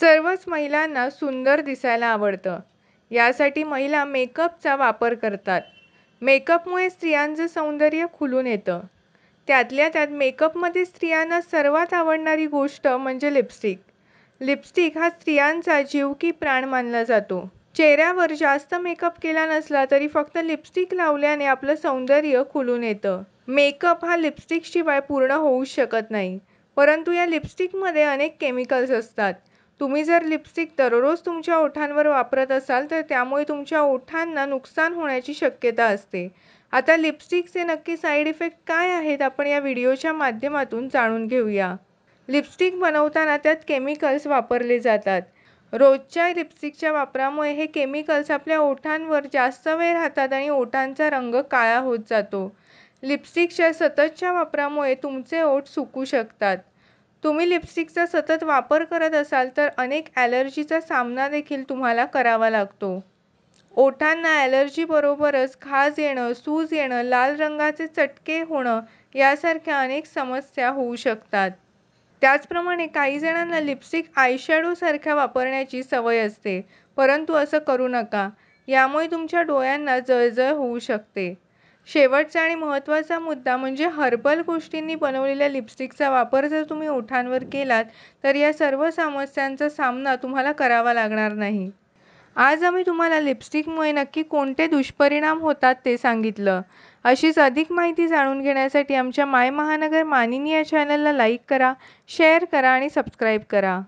सर्वच महिलांना सुंदर दिसायला आवडतं यासाठी महिला मेकअपचा वापर करतात मेकअपमुळे स्त्रियांचं सौंदर्य खुलून येतं त्यातल्या त्यात मेकअपमध्ये स्त्रियांना सर्वात आवडणारी गोष्ट म्हणजे लिपस्टिक लिपस्टिक हा स्त्रियांचा जीव की प्राण मानला जातो चेहऱ्यावर जास्त मेकअप केला नसला तरी फक्त लिपस्टिक लावल्याने आपलं सौंदर्य खुलून येतं मेकअप हा लिपस्टिकशिवाय पूर्ण होऊच शकत नाही परंतु या लिपस्टिकमध्ये अनेक केमिकल्स असतात तुम्ही जर लिपस्टिक दररोज तुमच्या ओठांवर वापरत असाल तर त्यामुळे तुमच्या ओठांना नुकसान होण्याची शक्यता असते आता लिपस्टिकचे नक्की साईड इफेक्ट काय आहेत आपण या व्हिडिओच्या माध्यमातून जाणून घेऊया लिपस्टिक बनवताना त्यात केमिकल्स वापरले जातात रोजच्या लिपस्टिकच्या वापरामुळे हे केमिकल्स आपल्या ओठांवर जास्त वेळ राहतात आणि ओठांचा रंग काळा होत जातो लिपस्टिकच्या सततच्या वापरामुळे तुमचे ओठ सुकू शकतात तुम्ही लिपस्टिकचा सतत वापर करत असाल तर अनेक ॲलर्जीचा सामना देखील तुम्हाला करावा लागतो ओठांना ॲलर्जीबरोबरच खाज येणं सूज येणं लाल रंगाचे चटके होणं यासारख्या अनेक समस्या होऊ शकतात त्याचप्रमाणे काही जणांना लिपस्टिक आयशॅडोसारख्या वापरण्याची सवय असते परंतु असं करू नका यामुळे तुमच्या डोळ्यांना जळजळ होऊ शकते शेवटचा आणि महत्त्वाचा मुद्दा म्हणजे हर्बल गोष्टींनी बनवलेल्या लिपस्टिकचा वापर जर तुम्ही ओठांवर केलात तर या सर्व समस्यांचा सामना तुम्हाला करावा लागणार नाही आज आम्ही तुम्हाला लिपस्टिकमुळे नक्की कोणते दुष्परिणाम होतात ते सांगितलं अशीच अधिक माहिती जाणून घेण्यासाठी आमच्या माय महानगर मानिनी या चॅनलला लाईक करा शेअर करा आणि सबस्क्राईब करा